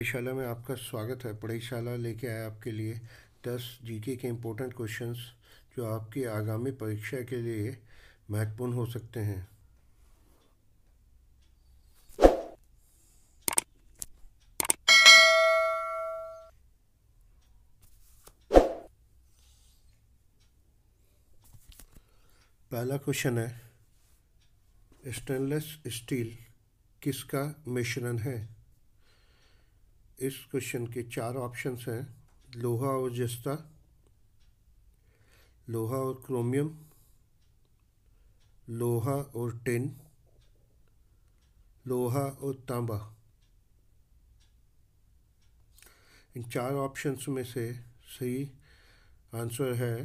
पढ़ाईशाला में आपका स्वागत है पढ़ाईशाला लेके आया आपके लिए दस जीके के इम्पोर्टेंट क्वेश्चंस जो आपकी आगामी परीक्षा के लिए महत्वपूर्ण हो सकते हैं पहला क्वेश्चन है स्टेनलेस स्टील किसका मिश्रण है इस क्वेश्चन के चार ऑप्शंस हैं लोहा और जस्ता लोहा और क्रोमियम लोहा और टिन लोहा और तांबा इन चार ऑप्शंस में से सही आंसर है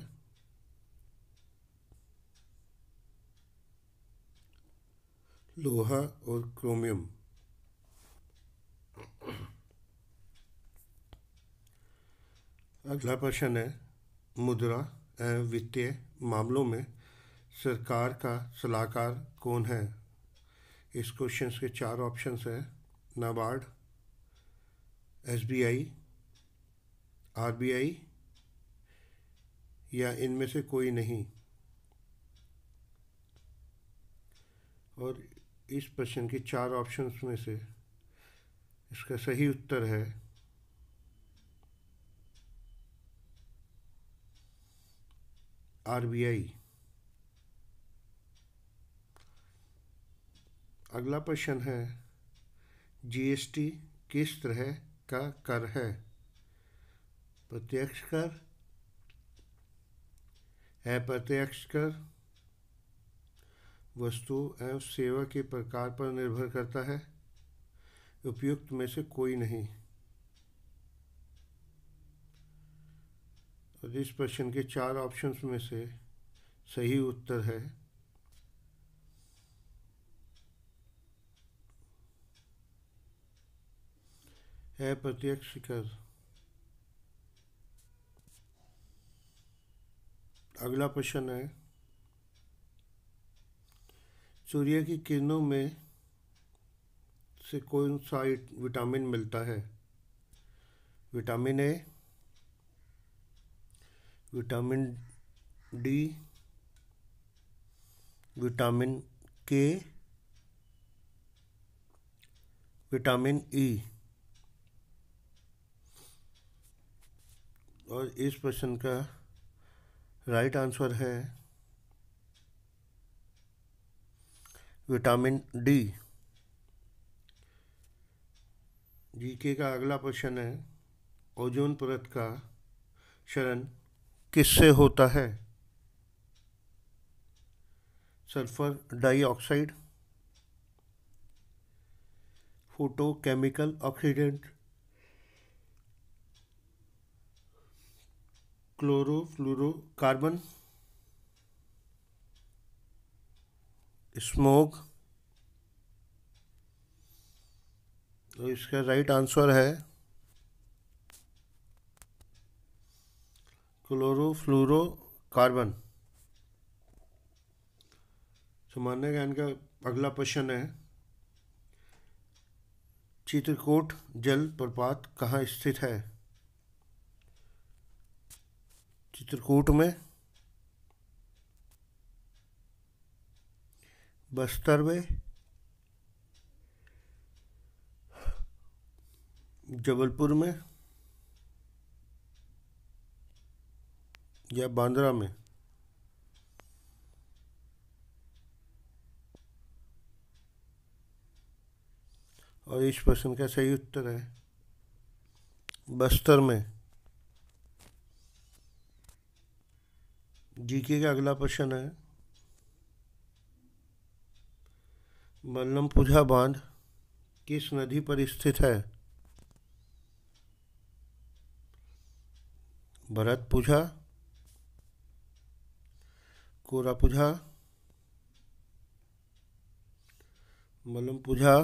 लोहा और क्रोमियम अगला प्रश्न है मुद्रा एवं वित्तीय मामलों में सरकार का सलाहकार कौन है इस क्वेश्चन के चार ऑप्शन है NABARD S B I R B I या इनमें से कोई नहीं और इस प्रश्न के चार ऑप्शंस में से इसका सही उत्तर है आरबीआई अगला प्रश्न है जीएसटी किस तरह का कर है प्रत्यक्ष कर अप्रत्यक्ष कर वस्तु एवं सेवा के प्रकार पर निर्भर करता है उपयुक्त में से कोई नहीं तो इस प्रश्न के चार ऑप्शंस में से सही उत्तर है अप्रत्यक्ष कर अगला प्रश्न है सूर्य की किरणों में से कौन सा विटामिन मिलता है vitamin A vitamin D vitamin K vitamin E और इस प्रश्न का राइट आंसर है विटामिन डी जीके का अगला प्रश्न है ओजोन परत का शरण किससे होता है sulphur dioxide photochemical oxidant chlorofluorocarbon smoke तो इसका राइट आंसर है क्लोरोफ्लोरोकार्बन सामान्य ज्ञान का अगला प्रश्न है चित्रकूट जल प्रपात कहाँ स्थित है चित्रकूट में बस्तर में जबलपुर में या बांद्रा में और इस प्रश्न का सही उत्तर है बस्तर में जीके का अगला प्रश्न है मल्लमपुझा बांध किस नदी पर स्थित है भरतपुझा कोरापुझा मलमपुझा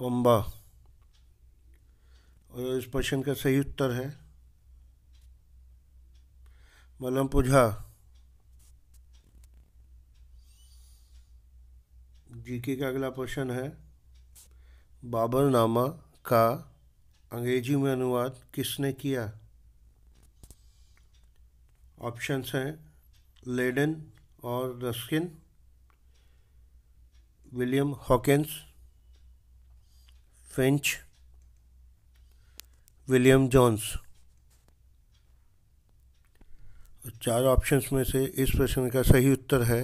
पंबा और इस प्रश्न का सही उत्तर है मलमपुझा जीके का अगला प्रश्न है बाबरनामा का अंग्रेजी में अनुवाद किसने किया ऑप्शंस हैं लेडन और Ruskin William Hawkins Finch William Jones चार ऑप्शंस में से इस प्रश्न का सही उत्तर है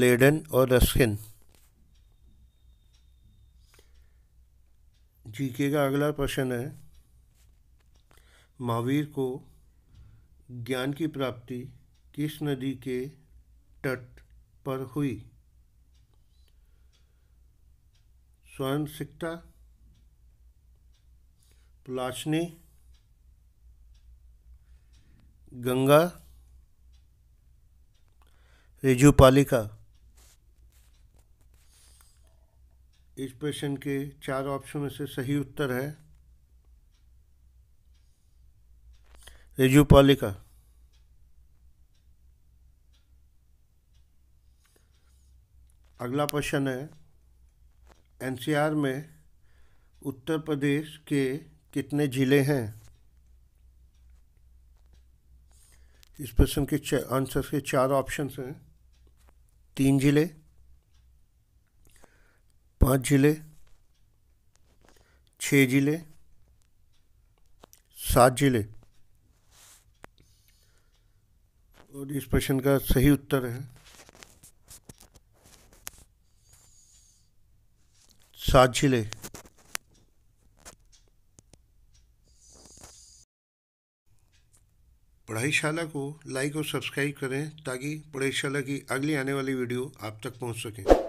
लेडन और रस्किन जीके का अगला प्रश्न है महावीर को ज्ञान की प्राप्ति किस नदी के तट पर हुई स्वर्ण सिक्ता प्लाचनी गंगा रिजुपालिका इस प्रश्न के चार ऑप्शन में से सही उत्तर है रेजुपालिका अगला प्रश्न है एनसीआर में उत्तर प्रदेश के कितने ज़िले हैं इस प्रश्न के आंसर के चार ऑप्शन हैं तीन ज़िले पाँच ज़िले छः ज़िले सात ज़िले और इस प्रश्न का सही उत्तर है सात ज़िले पढ़ाईशाला को लाइक और सब्सक्राइब करें ताकि पढ़ाईशाला की अगली आने वाली वीडियो आप तक पहुंच सकें